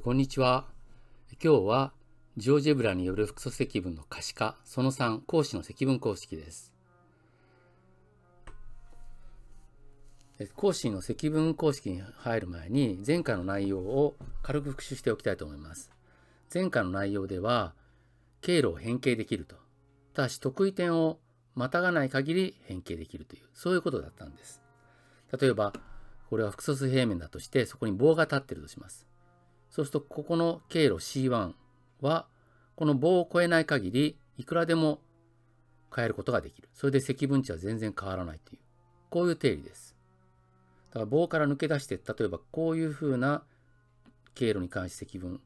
こんにちは。今日はジョージェブラによる複素積分の可視化、その3、講師の積分公式です。講師の積分公式に入る前に、前回の内容を軽く復習しておきたいと思います。前回の内容では、経路を変形できると。ただし、得意点をまたがない限り変形できるという、そういうことだったんです。例えば、これは複素数平面だとして、そこに棒が立ってるとします。そうすると、ここの経路 C1 は、この棒を越えない限り、いくらでも変えることができる。それで積分値は全然変わらないという。こういう定理です。だから棒から抜け出して、例えばこういうふうな経路に関して積分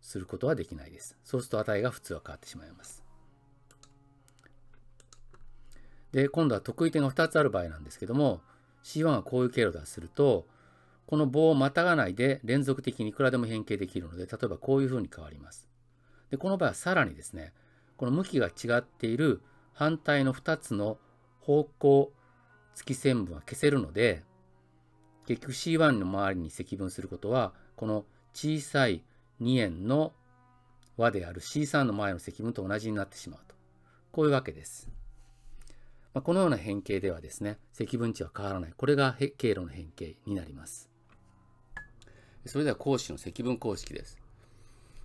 することはできないです。そうすると値が普通は変わってしまいます。で、今度は得意点が2つある場合なんですけども、C1 はこういう経路だとすると、この棒をまたがないで連続的にいくらでも変形できるので、例えばこういうふうに変わります。で、この場合はさらにですね、この向きが違っている反対の2つの方向付き線分は消せるので、結局 C1 の周りに積分することは、この小さい2円の和である C3 の前の積分と同じになってしまうと。こういうわけです。まあ、このような変形ではですね、積分値は変わらない。これが経路の変形になります。それでは公式の積分公式です。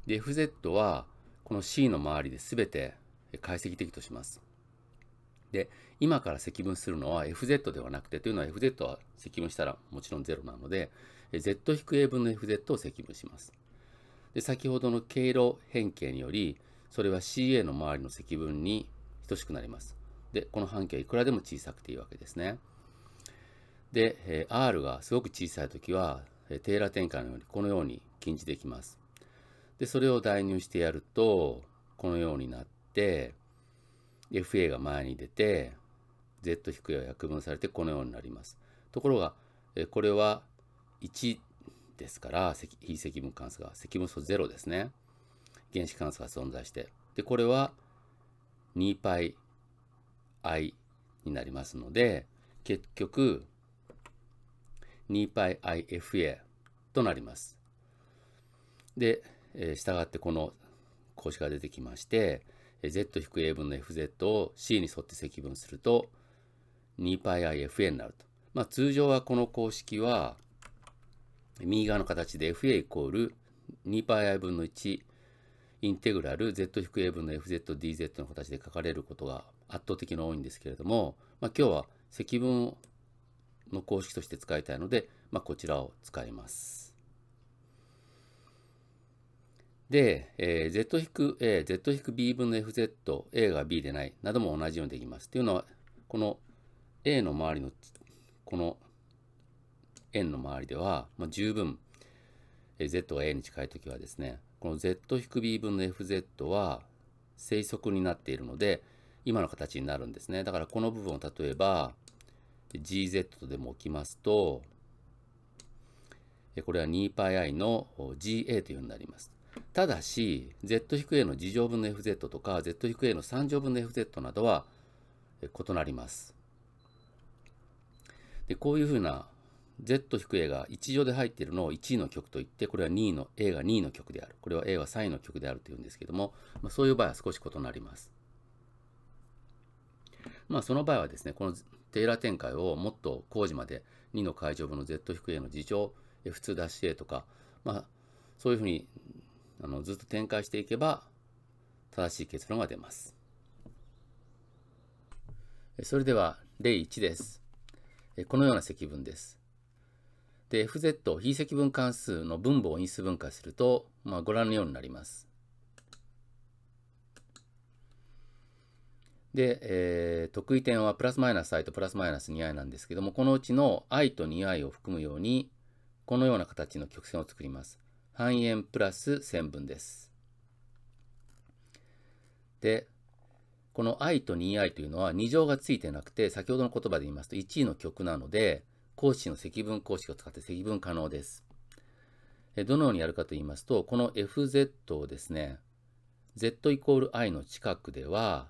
で、fz はこの c の周りで全て解析的とします。で、今から積分するのは fz ではなくて、というのは fz は積分したらもちろん0なので、z-a 分の fz を積分します。で、先ほどの経路変形により、それは ca の周りの積分に等しくなります。で、この半径はいくらでも小さくていいわけですね。で、r がすごく小さいときは、テーラ展開のようにこのように禁じできます。でそれを代入してやるとこのようになって FA が前に出て Z 低いは約分されてこのようになります。ところがこれは1ですから非積分関数が積分素0ですね。原子関数が存在して。でこれは 2πi になりますので結局 2πIFA となります。で、えー、従ってこの公式が出てきまして、z-a 分の fz を c に沿って積分すると 2πIFA になると。まあ、通常はこの公式は右側の形で fa イコール 2πi 分の1インテグラル z-a 分の fzdz の形で書かれることが圧倒的に多いんですけれども、まあ、今日は積分の公式として使いたいので、まあ、こちらを使います。で、えー、z-a、z-b 分の fz、a が b でないなども同じようにできます。というのは、この a の周りの、この円の周りでは、まあ、十分、え z が a に近いときはですね、この z-b 分の fz は正則になっているので、今の形になるんですね。だからこの部分を例えば、で GZ とでも置きますと、これは 2πi の GA というふうになります。ただし、z-a の2乗分の fz とか、z-a の3乗分の fz などは異なります。でこういうふうな z-a が1乗で入っているのを1位の極といって、これは2の a が2位の極である。これは a は3位の極であるというんですけども、まあ、そういう場合は少し異なります。まあ、その場合はですね、このテーラー展開をもっと工事まで2の解除部の Z-A の事情 F2-A とか、まあ、そういうふうにあのずっと展開していけば正しい結論が出ます。それでは例1です。このような積分です。で、FZ 非積分関数の分母を因数分解すると、まあ、ご覧のようになります。で、えー、得意点はプラスマイナス i とプラスマイナス 2i なんですけども、このうちの i と 2i を含むように、このような形の曲線を作ります。半円プラス線分です。で、この i と 2i というのは2乗がついてなくて、先ほどの言葉で言いますと1位の曲なので、公式の積分公式を使って積分可能です。どのようにやるかと言いますと、この fz をですね、z イコール i の近くでは、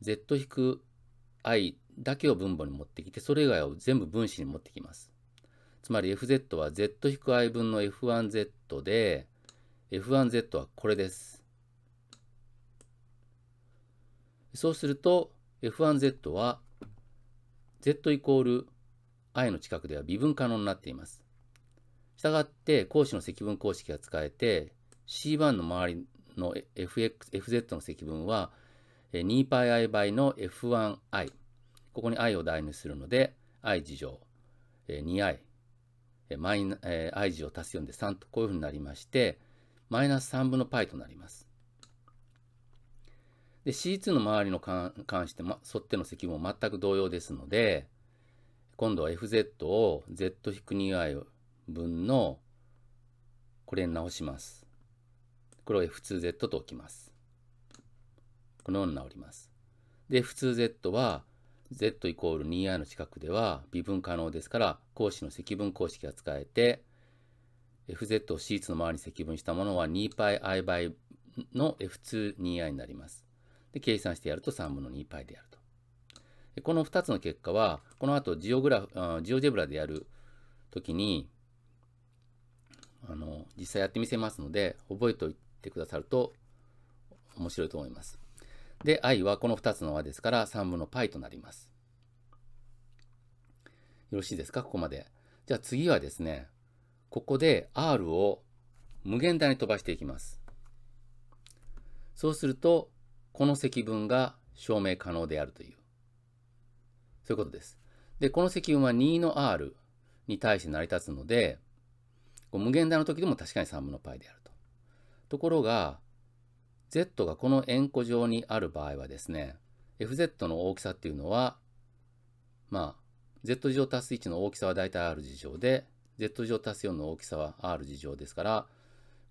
z-i だけを分母に持ってきて、それ以外を全部分子に持ってきます。つまり fz は z-i 分の f1z で、f1z はこれです。そうすると f1z は z イコール i の近くでは微分可能になっています。したがって講師の積分公式が使えて c1 の周りの fx fz の積分は 2πi 倍の f1i。ここに i を代入するので、i 事乗 2i、マイえ i 事乗足す4で3と、こういうふうになりまして、マイナス3分の π となります。で、C2 の周りの関しても、沿っての積分も全く同様ですので、今度は fz を z-2i 分の、これに直します。これを f2z と置きます。このようになります。で、普通 z は z イコール 2i の近くでは微分可能ですから、公式の積分公式が使えて、fz を c2 の周りに積分したものは 2πi 倍の f22i になります。で、計算してやると3分の 2π であると。この2つの結果は、この後ジオグラフ、ジオジェブラでやるときに、あの、実際やってみせますので、覚えておいてくださると面白いと思います。で、i はこの2つの和ですから3分の π となります。よろしいですかここまで。じゃあ次はですね、ここで r を無限大に飛ばしていきます。そうすると、この積分が証明可能であるという。そういうことです。で、この積分は2の r に対して成り立つので、無限大の時でも確かに3分の π であると。ところが、z がこの円弧上にある場合はですね、fz の大きさっていうのは、まあ、z 乗足す1の大きさは大体 r 事乗で、z 乗足す4の大きさは r 事乗ですから、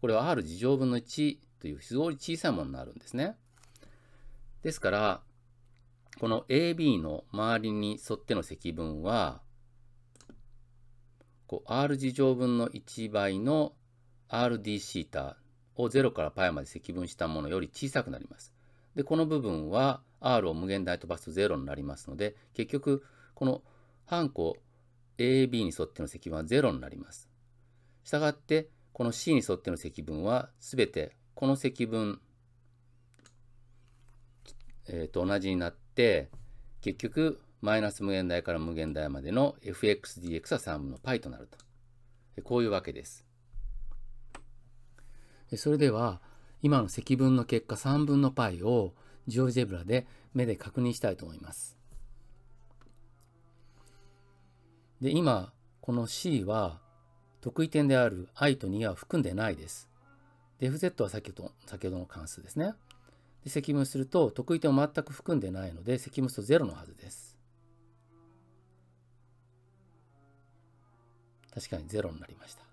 これは r 事乗分の1という非常に小さいものになるんですね。ですから、この AB の周りに沿っての積分は、こう r 事乗分の1倍の r d ータを0から π まで積分したものより小さくなります。で、この部分は r を無限大飛ばすと0になりますので、結局、この半個 AB に沿っての積分は0になります。したがって、この C に沿っての積分はすべてこの積分、えー、と同じになって、結局、マイナス無限大から無限大までの fxdx は3分の π となると。こういうわけです。それでは今の積分の結果3分の π をジオジェブラで目で確認したいと思います。で、今、この C は得意点である i と2は含んでないです。で、fz は先ほど先ほどの関数ですね。で、積分すると得意点を全く含んでないので、積分すると0のはずです。確かに0になりました。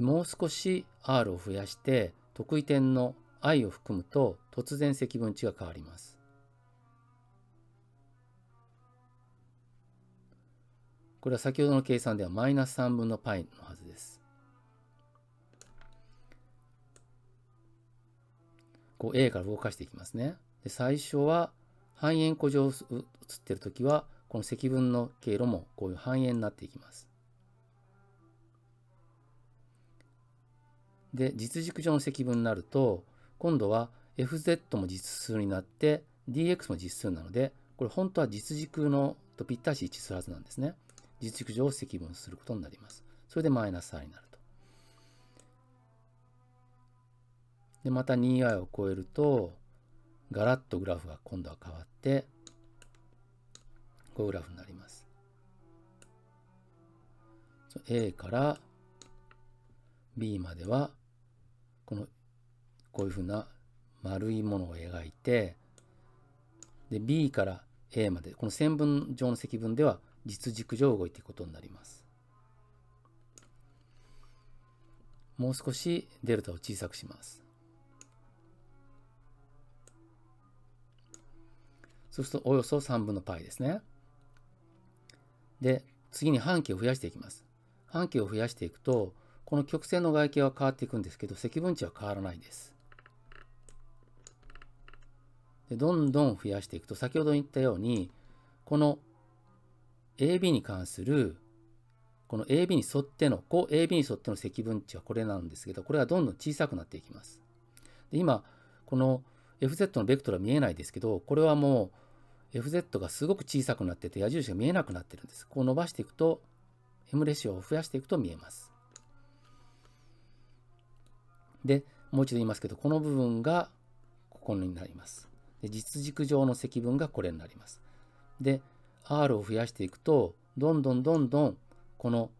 でもう少し R を増やして得意点の I を含むと突然積分値が変わります。これは先ほどの計算ではマイナス3分の π のはずです。こう A から動かしていきますね。で最初は半円弧上映ってる時はこの積分の経路もこういう半円になっていきます。で、実軸上の積分になると、今度は fz も実数になって、dx も実数なので、これ本当は実軸のとぴったし一致するはずなんですね。実軸上を積分することになります。それでマイナス i になると。で、また 2i を超えると、ガラッとグラフが今度は変わって、こうグラフになります。A から B まではこのこういうふうな丸いものを描いてで B から A までこの線分上の積分では実軸上動いていくことになりますもう少しデルタを小さくしますそうするとおよそ3分の π ですねで次に半径を増やしていきます半径を増やしていくとこの曲線の外形は変わっていくんですけど、積分値は変わらないです。でどんどん増やしていくと、先ほど言ったように、この AB に関する、この AB に沿っての、こう AB に沿っての積分値はこれなんですけど、これはどんどん小さくなっていきます。で今、この FZ のベクトルは見えないですけど、これはもう FZ がすごく小さくなってて矢印が見えなくなってるんです。こう伸ばしていくと、M レシオを増やしていくと見えます。で、もう一度言いますけど、この部分がここになります。で実軸上の積分がこれになります。で、R を増やしていくと、どんどんどんどん、この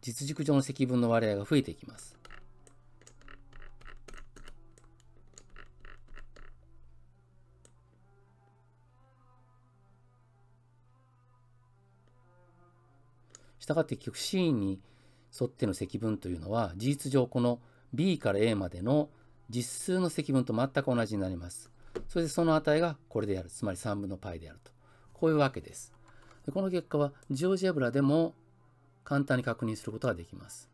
実軸上の積分の割合が増えていきます。したがって結局 C に沿っての積分というのは事実上この b から a までの実数の積分と全く同じになります。それでその値がこれである。つまり3分の π であると。こういうわけです。でこの結果はジオジェブラでも簡単に確認することができます。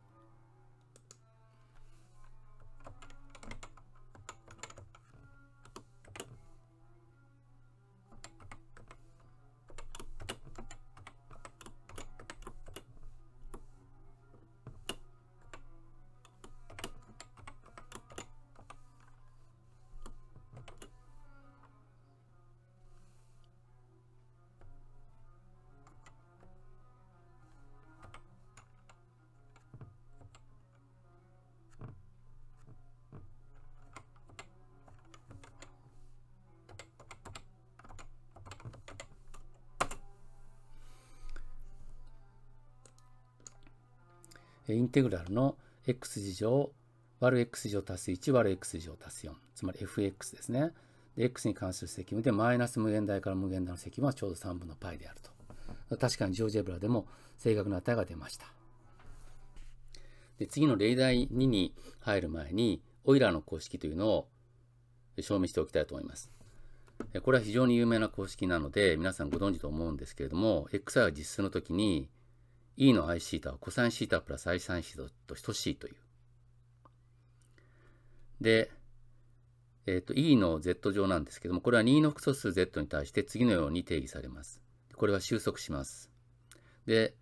インテグラルの x 次乗割る x 次乗足す1割る x 次乗足す4つまり fx ですねで x に関する積分でマイナス無限大から無限大の積分はちょうど3分の π であると確かにジョージェブラでも正確な値が出ましたで次の例題2に入る前にオイラーの公式というのを証明しておきたいと思いますこれは非常に有名な公式なので皆さんご存知と思うんですけれども xi は実数の時に e の i シータは c o s ンシータプラス i サインシータと等しいという。で、えっ、ー、と、e の z 乗なんですけども、これは任意の複素数 z に対して次のように定義されます。これは収束します。で、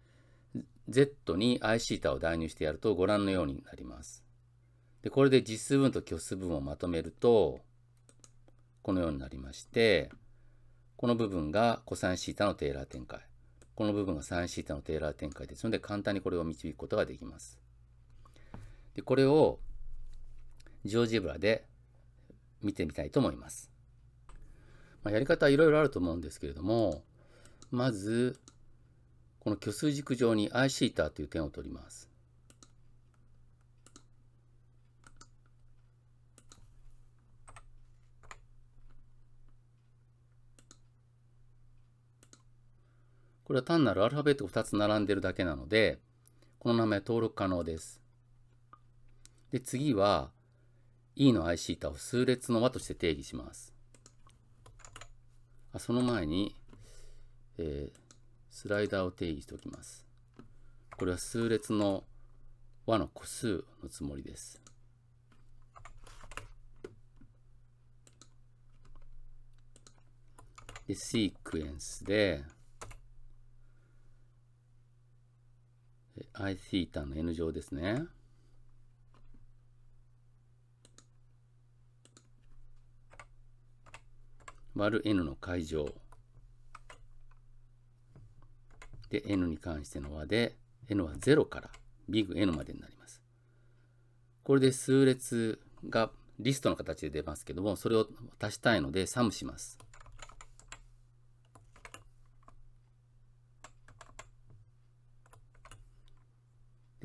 z に i シータを代入してやるとご覧のようになります。で、これで実数分と虚数分をまとめると、このようになりまして、この部分が c o s ンシータのテーラー展開。この部分が 3θ シータのテーラー展開ですので、簡単にこれを導くことができます。でこれをジオジブラで見てみたいと思います。まあ、やり方はいろいろあると思うんですけれども、まず、この虚数軸上に iθ という点を取ります。これは単なるアルファベットが2つ並んでるだけなので、この名前登録可能です。で、次は E の i シータを数列の和として定義します。あその前に、えー、スライダーを定義しておきます。これは数列の和の個数のつもりです。で、シークエンスで、iθ の n 乗ですね。割る n の解乗。で、n に関しての和で、n は0からビグ n までになります。これで数列がリストの形で出ますけども、それを足したいので、サムします。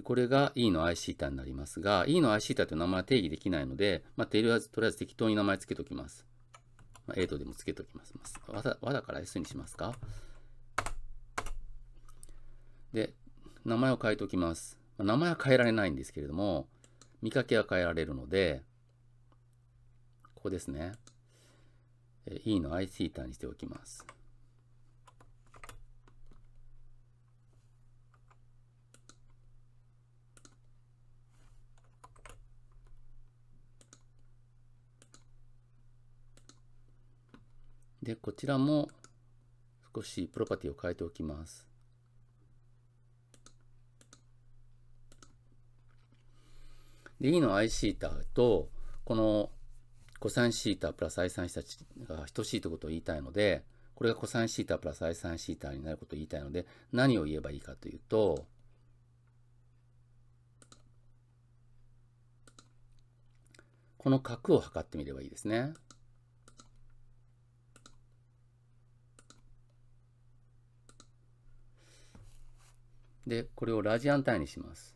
これが E の Iθ になりますが、E の Iθ という名前は定義できないので、まあ、とりあえず適当に名前つけておきます。まあ、A とでもつけておきます。わだわだから S にしますか。で、名前を変えておきます。名前は変えられないんですけれども、見かけは変えられるので、ここですね。E の Iθ にしておきます。で、こちらも少しプロパティを変えておきます。で、E の i シータと、この cos シータプラス i サインが等しいということを言いたいので、これが cos シータプラス i サインシータになることを言いたいので、何を言えばいいかというと、この角を測ってみればいいですね。で、これをラジアン単位にします。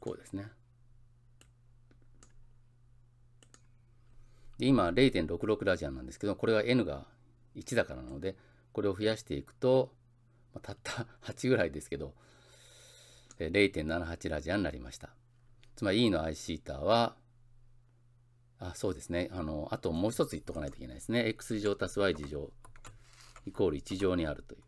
こうですね。で今0.66ラジアンなんですけど、これは n が1だからなので、これを増やしていくと、まあ、たった8 ぐらいですけど、0.78ラジアンになりました。つまり E の i シータは、あ、そうですね。あの、あともう一つ言っとかないといけないですね。x 乗足す y 乗イコール1乗にあるという。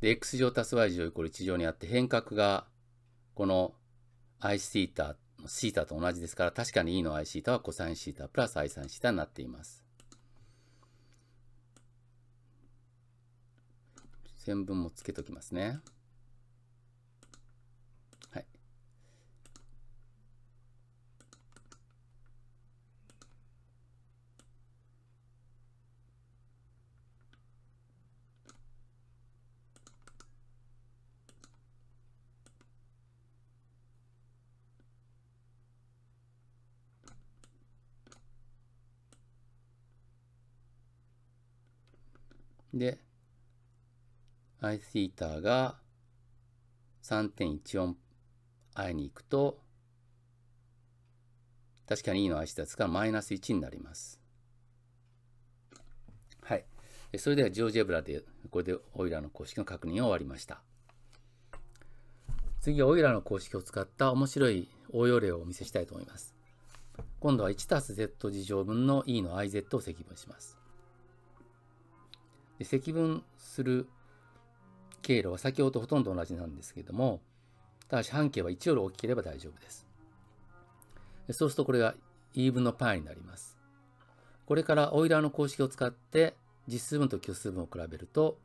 で、x 乗足す y 乗イコール1乗にあって、変革がこの iθ の θ と同じですから、確かに e の iθ は cosθ プラス i s θ になっています。線分もつけときますね。で、i ータが3.14 i に行くと、確かに e の i ータがマイナス1になります。はい。それではジョージエブラで、これでオイラーの公式の確認を終わりました。次はオイラーの公式を使った面白い応用例をお見せしたいと思います。今度は 1+z 事乗分の e の iz を積分します。で積分する経路は先ほどとほとんど同じなんですけども、ただし半径は1より大きければ大丈夫です。そうするとこれが e 分の π になります。これからオイラーの公式を使って実数分と虚数分を比べると、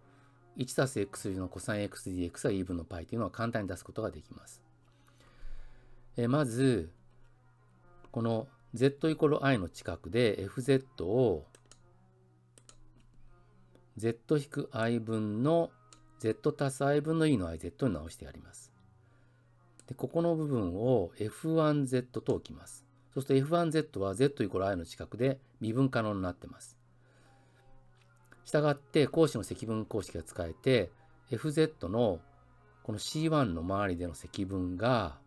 1たす x の cosxdx は e 分の π というのは簡単に出すことができます。えまず、この z イコール i の近くで fz を z-i 分の z 足す i 分の e の iz に直してやります。で、ここの部分を f1z と置きます。そうすると f1z は z イコール i の近くで微分可能になってます。したがって講師の積分公式が使えて fz のこの c1 の周りでの積分が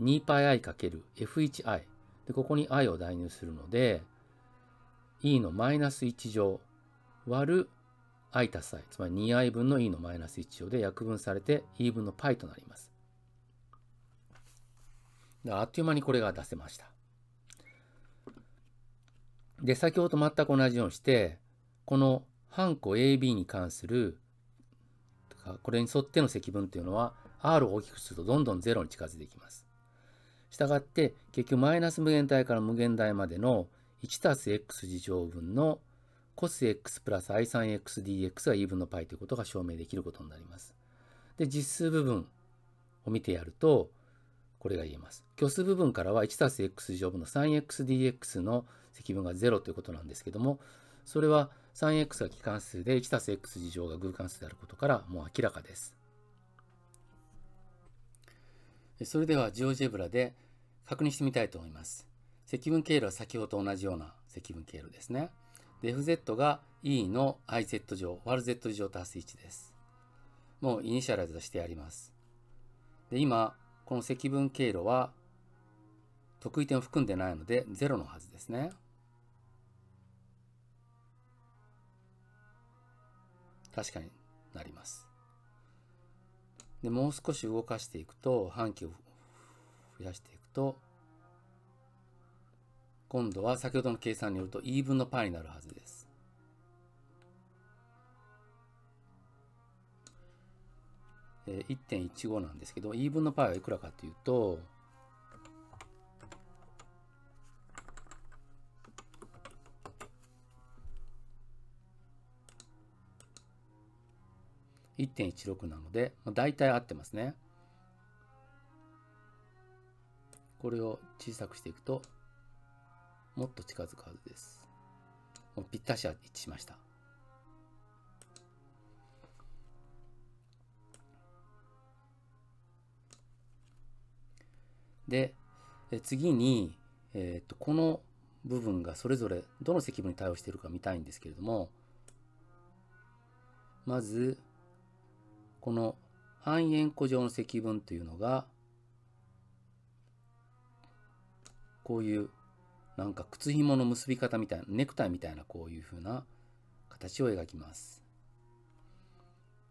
2πi×f1i でここに i を代入するので e のマイナス1乗割る i たす i、つまり 2i 分の e のマイナス1乗で約分されて e 分の π となります。あっという間にこれが出せました。で、先ほどと全く同じようにして、この半個 AB に関する、これに沿っての積分というのは、R を大きくするとどんどん0に近づいていきます。したがって、結局マイナス無限大から無限大までの1たす x 次乗分の cosx プラス i3xdx が e 分の π ということが証明できることになります。で、実数部分を見てやると、これが言えます。虚数部分からは 1+x 乗分の 3xdx の積分が0ということなんですけども、それは 3x が基関数で 1+x 乗が偶関数であることからもう明らかです。それではジオジェブラで確認してみたいと思います。積分経路は先ほどと同じような積分経路ですね。で、fz が e の iz 乗、z 乗足す1です。もうイニシャライズしてあります。で、今、この積分経路は、得意点を含んでないので、0のはずですね。確かになります。で、もう少し動かしていくと、半径を増やしていくと、今度は先ほどの計算によると e 分の π になるはずです。1.15なんですけど、e 分の π はいくらかというと、1.16なので、まあ、大体合ってますね。これを小さくしていくともっと近づくはずです。もうぴったしは一致しました。で、次に、えーと、この部分がそれぞれどの積分に対応しているか見たいんですけれども、まず、この半円弧状の積分というのが、こういうなんか靴紐の結び方みたいな、ネクタイみたいなこういう風な形を描きます。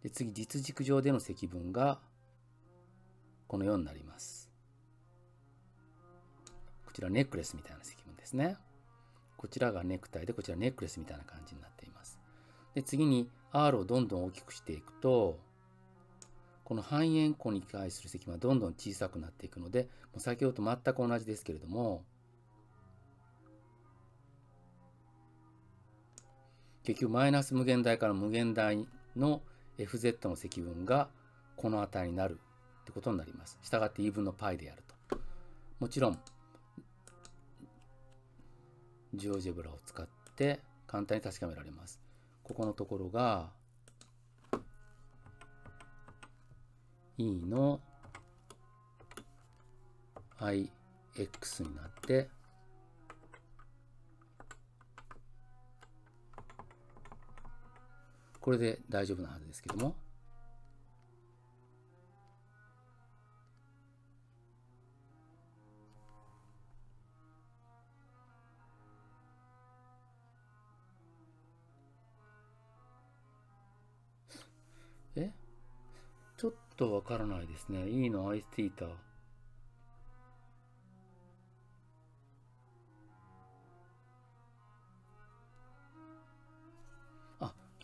で次、実軸上での積分がこのようになります。こちらネックレスみたいな積分ですね。こちらがネクタイで、こちらネックレスみたいな感じになっています。で次に R をどんどん大きくしていくと、この半円弧に対する積分はどんどん小さくなっていくので、もう先ほどと全く同じですけれども、結局マイナス無限大から無限大の fz の積分がこの値になるってことになります。したがって e 分の π でやると。もちろん、ジオジェブラを使って簡単に確かめられます。ここのところが e の ix になってこれで大丈夫なはずですけども。えちょっとわからないですね。E のアイスティーター。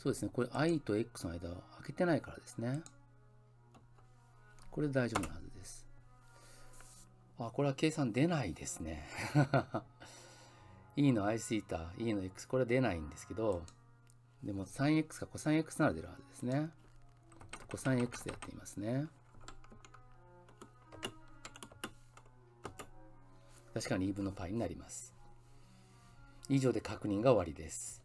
そうですね。これ i と x の間は開けてないからですね。これで大丈夫なはずです。あ、これは計算出ないですね。e の iθ、e の x、これは出ないんですけど、でも 3x か cosx なら出るはずですね。cosx でやってみますね。確かに e 分の π になります。以上で確認が終わりです。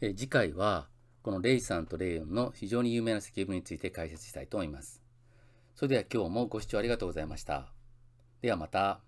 え次回はこのレイさんとレイオンの非常に有名な油分について解説したいと思います。それでは今日もご視聴ありがとうございました。ではまた。